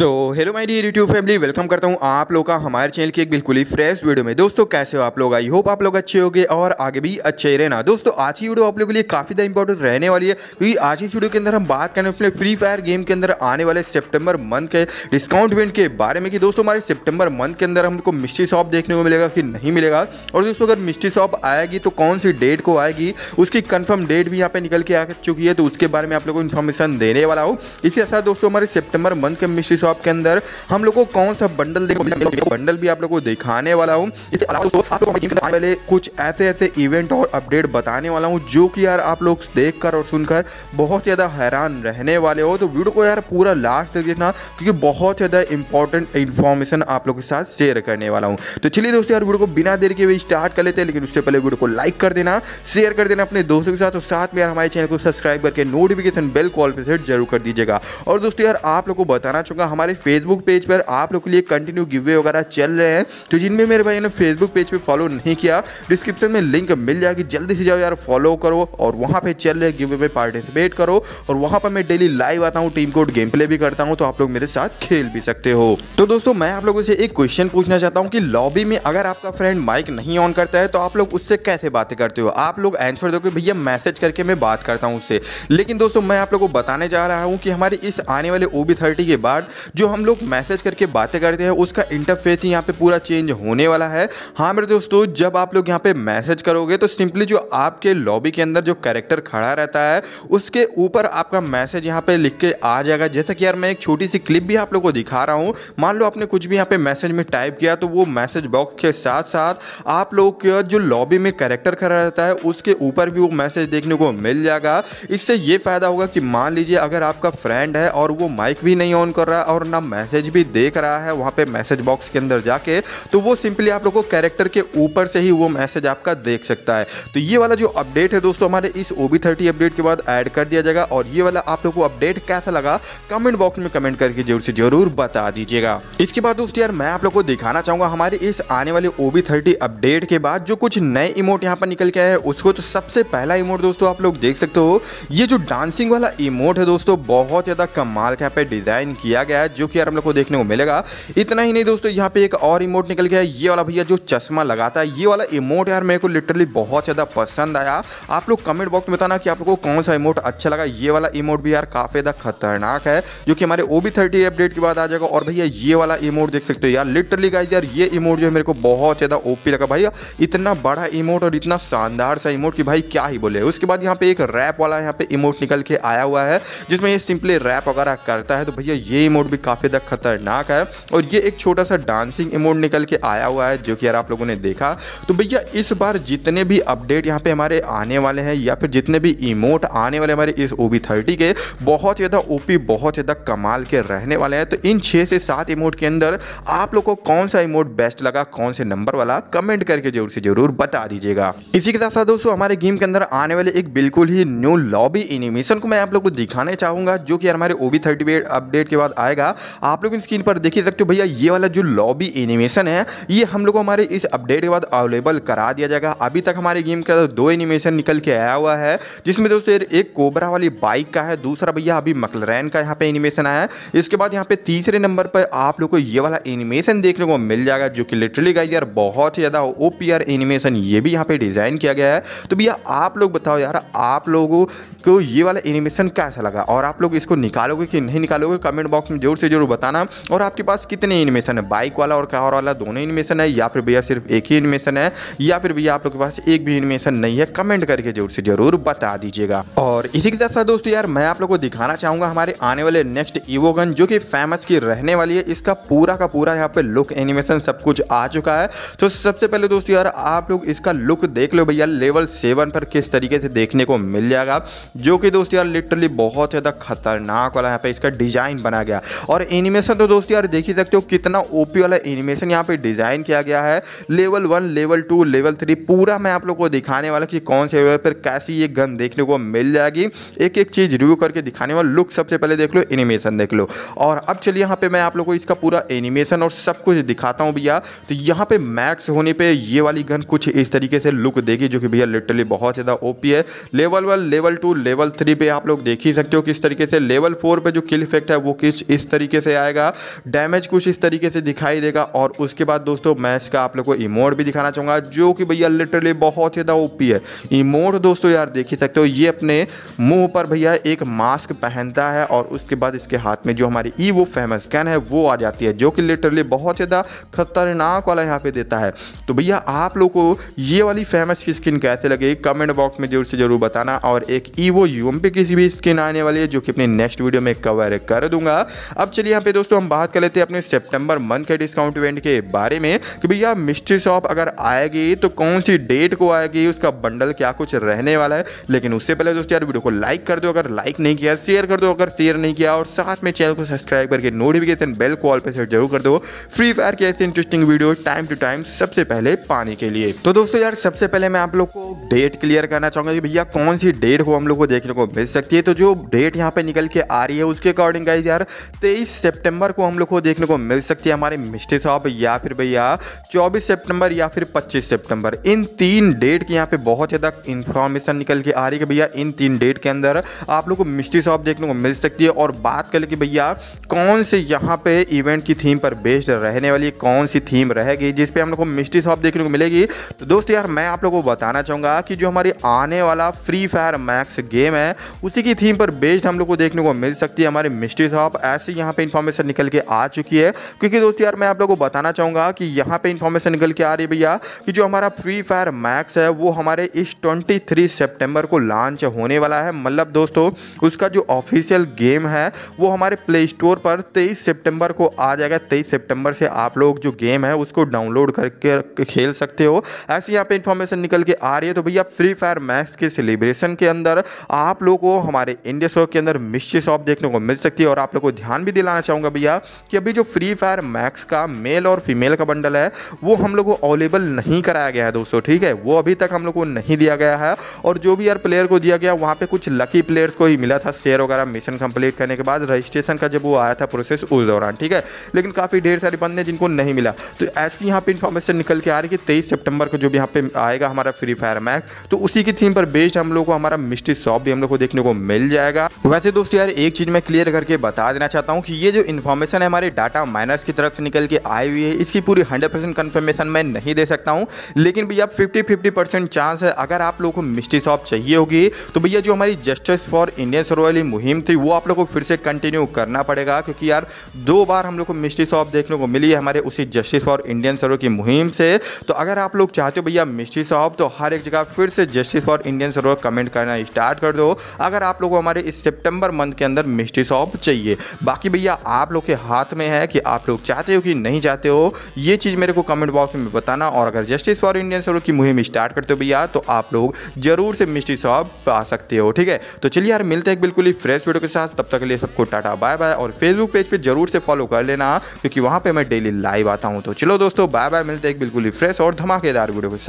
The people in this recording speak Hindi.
so hello my dear YouTube family welcome करता हूँ आप लोग का हमारे चैनल की एक बिल्कुल ही फ्रेश वीडियो में दोस्तों कैसे हो आप लोग आई होप आप लोग अच्छे होंगे और आगे भी अच्छे ही रहना दोस्तों आज की वीडियो आप लोगों के लिए काफ़ी ज़्यादा इंपॉर्टेंट रहने वाली है क्योंकि आज की वीडियो के अंदर हम बात करें अपने फ्री फायर गेम के अंदर आने वाले सेप्टेम्बर मंथ के डिस्काउंट इवेंट के बारे में कि दोस्तों हमारे सेप्टेम्बर मंथ के अंदर हमको मिस्ट्री शॉप देखने को मिलेगा कि नहीं मिलेगा और दोस्तों अगर मिस्ट्री शॉप आएगी तो कौन सी डेट को आएगी उसकी कन्फर्म डेट भी यहाँ पर निकल के आ चुकी है तो उसके बारे में आप लोगों को इन्फॉर्मेशन देने वाला हो के साथ दोस्तों हमारे सेप्टेम्बर मंथ के मिस्ट्री शॉप शॉप के अंदर हम लोग को कौन सा बंडल देखो बंडल भी आप लोग को दिखाने वाला हूँ इसके अलावा कुछ ऐसे ऐसे इवेंट और अपडेट बताने वाला हूँ जो कि यार आप लोग देख और सुनकर बहुत ज़्यादा हैरान रहने वाले हो तो वीडियो को यार पूरा लास्ट तक देखना क्योंकि बहुत ज़्यादा इंपॉर्टेंट इन्फॉर्मेशन आप लोग के साथ शेयर करने वाला हूँ तो चलिए दोस्तों यार वीडियो को बिना देर के भी स्टार्ट कर लेते हैं लेकिन उससे पहले वीडियो को लाइक कर देना शेयर कर देना अपने दोस्तों के साथ और साथ में यार हमारे चैनल को सब्सक्राइब करके नोटिफिकेशन बेल कॉल पर सेट जरूर कर दीजिएगा और दोस्तों यार आप लोग को बताना चुका हमारे फेसबुक पेज पर आप लोग के लिए कंटिन्यू गिवे वगैरह चल रहे हैं तो जिनमें मेरे भाई ने फेसबुक पेज पर फॉलो नहीं किया डिस्क्रिप्शन में लिंक मिल जाएगी जल्दी से जाओ यार फॉलो करो और वहाँ पर चल रहे गिवे में पार्टिसिपेट करो और वहाँ पर मैं डेली लाइव आता हूँ टीम कोड गेम प्ले भी करता हूँ तो आप लोग मेरे साथ खेल भी सकते हो तो दोस्तों मैं आप लोगों से एक क्वेश्चन पूछना चाहता हूँ कि लॉबी में अगर आपका फ्रेंड माइक नहीं ऑन करता है तो आप लोग उससे कैसे बातें करते हो आप लोग आंसर दो भैया मैसेज करके मैं बात करता हूँ उससे लेकिन दोस्तों मैं आप लोग को बताने जा रहा हूँ कि हमारे इस आने वाले ओ के बाद जो हम लोग मैसेज करके बातें करते हैं उसका इंटरफेस ही यहाँ पे पूरा चेंज होने वाला है हाँ मेरे दोस्तों जब आप लोग यहाँ पे मैसेज करोगे तो सिंपली जो आपके लॉबी के अंदर जो कैरेक्टर खड़ा रहता है उसके ऊपर आपका मैसेज यहाँ पे लिख के आ जाएगा जैसा कि यार मैं एक छोटी सी क्लिप भी आप लोग को दिखा रहा हूँ मान लो आपने कुछ भी यहाँ पे मैसेज में टाइप किया तो वो मैसेज बॉक्स के साथ साथ आप लोग जो लॉबी में कैरेक्टर खड़ा रहता है उसके ऊपर भी वो मैसेज देखने को मिल जाएगा इससे ये फायदा होगा कि मान लीजिए अगर आपका फ्रेंड है और वो माइक भी नहीं ऑन कर रहा और ना मैसेज भी देख रहा है वहाँ पे मैसेज बॉक्स के अंदर जाके तो वो सिंपली आप लोग को कैरेक्टर के ऊपर से ही वो मैसेज आपका देख सकता है तो ये वाला जो अपडेट है दोस्तों हमारे इस ओ बी अपडेट के बाद ऐड कर दिया जाएगा और ये वाला आप लोग को अपडेट कैसा लगा कमेंट बॉक्स में कमेंट करके जरूर से जरूर बता दीजिएगा इसके बाद दोस्तों यार मैं आप लोग को दिखाना चाहूंगा हमारे इस आने वाले ओ बी अपडेट के बाद जो कुछ नए इमोट यहाँ पर निकल के आए हैं उसको तो सबसे पहला इमोट दोस्तों आप लोग देख सकते हो ये जो डांसिंग वाला इमोट है दोस्तों बहुत ज़्यादा कमाल के यहाँ पे डिज़ाइन किया गया गया है जो कि यार हम लोग को देखने को मिलेगा इतना ही नहीं दोस्तों यहाँ पे एक और इमोट निकल गया है ये वाला भैया जो चश्मा लगाता है ये वाला इमोट यार मेरे को लिटरली बहुत ज़्यादा पसंद आया आप लोग कमेंट बॉक्स में बताना कि आप लोग को कौन सा इमोट अच्छा लगा ये वाला इमोट भी यार काफ़ी ज़्यादा खतरनाक है जो कि हमारे ओ बी थर्टी अपडेट के बाद आ जाएगा और भैया ये वाला इमोट देख सकते हो यार लिटरली गाइज यार ये इमोट जो है मेरे को बहुत ज़्यादा ओपी लगा भैया इतना बड़ा इमोट और इतना शानदार सा इमोट कि भाई क्या ही बोले उसके बाद यहाँ पे एक रैप वाला यहाँ पे इमोट निकल के आया हुआ है जिसमें ये सिंपली रैप वगैरह करता है तो भैया ये इमोट भी काफ़ी तक खतरनाक है और ये एक छोटा सा डांसिंग इमोट निकल के आया हुआ है जो कि यार आप लोगों ने देखा तो भैया इस बार जितने भी अपडेट यहाँ पे हमारे आने वाले हैं या फिर जितने भी इमोट आने वाले हमारे इस ओ थर्टी के बहुत ज़्यादा ओपी बहुत ज़्यादा कमाल के रहने वाले हैं तो इन छः से सात इमोट के अंदर आप लोग को कौन सा इमोट बेस्ट लगा कौन से नंबर वाला कमेंट करके जरूर से जरूर बता दीजिएगा इसी के साथ साथ दोस्तों हमारे गेम के अंदर आने वाले एक बिल्कुल ही न्यू लॉबी एनिमेशन को मैं आप लोग को दिखाने चाहूँगा जो कि हमारे ओ बी अपडेट के बाद आएगा जाएगा आप लोग स्क्रीन पर देख ही सकते हो भैया ये वाला जो लॉबी एनिमेशन है ये हम लोग को हमारे इस अपडेट के बाद अवेलेबल करा दिया जाएगा अभी तक हमारे गेम के दो एनिमेशन निकल के आया हुआ है जिसमें दोस्तों एक कोबरा वाली बाइक का है दूसरा भैया अभी मकलरैन का यहाँ पे एनिमेशन आया है इसके बाद यहाँ पे तीसरे नंबर पर आप लोग को ये वाला एनिमेशन देखने को मिल जाएगा जो कि लिटरली गाइज यार बहुत ही ज़्यादा ओ पी आर एनिमेशन ये भी यहाँ पे डिज़ाइन किया गया है तो भैया आप लोग बताओ यार आप लोगों को ये वाला एनिमेशन कैसा लगा और आप लोग इसको निकालोगे कि नहीं निकालोगे कमेंट बॉक्स में जो जोर से ज़रूर बताना और आपके पास कितने इनमेशन है बाइक वाला और कार वाला दोनों इनमेशन है या फिर भैया सिर्फ एक ही इनमेशन है या फिर भैया आप लोग के पास एक भी इनमेशन नहीं है कमेंट करके ज़रूर से ज़रूर बता दीजिएगा और इसी के साथ साथ दोस्तों यार मैं आप लोग को दिखाना चाहूंगा हमारे आने वाले नेक्स्ट ईवोगन जो कि फेमस की रहने वाली है इसका पूरा का पूरा यहाँ पे लुक एनिमेशन सब कुछ आ चुका है तो सबसे पहले दोस्तों यार आप लोग इसका लुक देख लो भैया लेवल सेवन पर किस तरीके से देखने को मिल जाएगा जो कि दोस्तों यार लिटरली बहुत ज़्यादा खतरनाक वाला यहाँ पे इसका डिजाइन बना गया और एनिमेशन तो दोस्त यार देख ही सकते हो कितना ओपी वाला एनिमेशन यहाँ पे डिज़ाइन किया गया है level one level two level three पूरा मैं आप लोग को दिखाने वाला कि कौन से लेवल पर कैसी ये गन देखने को मिल जाएगी एक एक चीज़ रिव्यू करके दिखाने वाला लुक सबसे पहले देख लो एनिमेशन देख लो और अब चलिए यहाँ पे मैं आप लोग को इसका पूरा एनिमेशन और सब कुछ दिखाता हूँ भैया तो यहाँ पे मैक्स होने पर ये वाली गन कुछ इस तरीके से लुक देगी जो कि भैया लिटरली बहुत ज़्यादा ओपी है level one level two level three पे आप लोग देख ही सकते हो किस तरीके से लेवल फोर पे जो किल इफेक्ट है वो किस इस तरीके से आएगा डैमेज कुछ इस तरीके से दिखाई देगा और उसके बाद दोस्तों मैं इसका आप लोग को इमोट भी दिखाना चाहूँगा जो कि भैया लिटरली बहुत ज़्यादा ओपी है इमोट दोस्तों यार देख ही सकते हो ये अपने मुंह पर भैया एक मास्क पहनता है और उसके बाद इसके हाथ में जो हमारी ई e वो फेमस स्कैन है वो आ जाती है जो कि लिटरली बहुत ज़्यादा खतरनाक वाला यहाँ पे देता है तो भैया आप लोग को ये वाली फेमस की स्किन कैसे लगे कमेंट बॉक्स में जरूर से जरूर बताना और एक ई e वो यूम पे किसी भी स्किन आने वाली है जो कि अपने नेक्स्ट वीडियो में कवर कर दूंगा अब चलिए यहाँ पे दोस्तों हम बात कर लेते हैं अपने सेप्टेम्बर मंथ के डिस्काउंट इवेंट के बारे में कि भैया मिस्ट्री शॉप अगर आएगी तो कौन सी डेट को आएगी उसका बंडल क्या कुछ रहने वाला है लेकिन उससे पहले दोस्तों यार वीडियो को लाइक कर दो अगर लाइक नहीं किया शेयर कर दो अगर शेयर नहीं किया और साथ में चैनल को सब्सक्राइब करके नोटिफिकेशन बेल को ऑल पर सेट जरूर कर दो फ्री फायर की ऐसी interesting video time to time सबसे पहले पाने के लिए तो दोस्तों यार सबसे पहले मैं आप लोग को डेट क्लियर करना चाहूंगा कि भैया कौन सी डेट को हम लोग को देखने को मिल सकती है तो जो डेट यहाँ पे निकल के आ रही है उसके अकॉर्डिंग गाइज यार तेईस सितंबर को हम लोग को देखने को मिल सकती है हमारे मिस्ट्री शॉप या फिर भैया चौबीस सितंबर या फिर पच्चीस सितंबर इन तीन डेट की यहाँ पे बहुत ज़्यादा इन्फॉर्मेशन निकल के आ रही है भैया इन तीन डेट के अंदर आप लोग को मिस्ट्री शॉप देखने को मिल सकती है और बात करें कि भैया कौन से यहाँ पे इवेंट की थीम पर बेस्ड रहने वाली कौन सी थीम रहेगी जिसपे हम लोग को मिस्ट्री शॉप देखने को मिलेगी तो दोस्त यार मैं आप लोग को बताना चाहूँगा कि जो हमारी आने वाला फ्री फायर मैक्स गेम है उसी की थीम पर बेस्ड हम लोग को देखने को मिल सकती है हमारे मिस्ट्री शॉप ऐसे से यहाँ पे इन्फॉर्मेशन निकल के आ चुकी है क्योंकि दोस्तों यार मैं आप लोगों को बताना चाहूँगा कि यहाँ पे इन्फॉर्मेशन निकल के आ रही है भैया कि जो हमारा फ्री फायर मैक्स है वो हमारे इस 23 सितंबर को लॉन्च होने वाला है मतलब दोस्तों उसका जो ऑफिशियल गेम है वो हमारे प्ले स्टोर पर तेईस सेप्टेम्बर को आ जाएगा तेईस सेप्टेम्बर से आप लोग जो गेम है उसको डाउनलोड करके खेल सकते हो ऐसे यहाँ पर इन्फॉर्मेशन निकल के आ रही है तो भैया फ्री फायर मैक्स के सेलिब्रेशन के अंदर आप लोग को हमारे इंडिया शो के अंदर मिस्ट्री शॉप देखने को मिल सकती है और आप लोग को ध्यान ध्यान भी दिलाना चाहूँगा भैया कि अभी जो फ्री फायर मैक्स का मेल और फीमेल का बंडल है वो हम लोग को अवेलेबल नहीं कराया गया है दोस्तों ठीक है वो अभी तक हम लोग को नहीं दिया गया है और जो भी यार प्लेयर को दिया गया वहाँ पर कुछ लकी प्लेयर्स को ही मिला था शेयर वगैरह मिशन कंप्लीट करने के बाद रजिस्ट्रेशन का जब वो आया था प्रोसेस उस दौरान ठीक है लेकिन काफ़ी ढेर सारे बंदे जिनको नहीं मिला तो ऐसी यहाँ पर इन्फॉर्मेशन निकल के आ रही है कि तेईस सेप्टेम्बर को जो भी यहाँ पर आएगा हमारा फ्री फायर मैक्स तो उसी की थीम पर बेस्ड हम लोग को हमारा मिस्ट्री शॉप भी हम लोग को देखने को मिल जाएगा वैसे दोस्तों यार एक चीज़ मैं क्लियर करके बता देना चाहता बताता हूँ कि ये जो इन्फॉर्मेशन है हमारे डाटा माइनर्स की तरफ से निकल के आई हुई है इसकी पूरी 100% परसेंट कन्फर्मेशन मैं नहीं दे सकता हूँ लेकिन भैया 50 फिफ्टी परसेंट चांस है अगर आप लोगों को मिस्ट्री शॉप चाहिए होगी तो भैया जो हमारी जस्टिस फॉर इंडियन सरो वाली मुहिम थी वो आप लोग को फिर से कंटिन्यू करना पड़ेगा क्योंकि यार दो बार हम लोग को मिस्ट्री शॉप देखने को मिली है हमारे उसी जस्टिस फॉर इंडियन सरो की मुहिम से तो अगर आप लोग चाहते हो भैया मिस्ट्री शॉप तो हर एक जगह फिर से justice for Indian server comment करना स्टार्ट कर दो अगर आप लोग को हमारे इस सेप्टेम्बर मंथ के अंदर मिस्ट्री शॉप चाहिए बाकी बाकी भैया आप लोग के हाथ में है कि आप लोग चाहते हो कि नहीं चाहते हो ये चीज़ मेरे को कमेंट बॉक्स में बताना और अगर जस्टिस फॉर इंडियन सोलो की मुहिम स्टार्ट करते हो भैया तो आप लोग जरूर से मिस्ट्री शॉप पा सकते हो ठीक है तो चलिए यार मिलते हैं बिल्कुल ही फ्रेश वीडियो के साथ तब तक के लिए सबको टाटा बाय बाय और फेसबुक पेज पर जरूर से फॉलो कर लेना क्योंकि वहां पर मैं डेली लाइव आता हूँ तो चलो दोस्तों बाय बाय मिलते हैं बिल्कुल ही फ्रेश और धमाकेदार वीडियो के साथ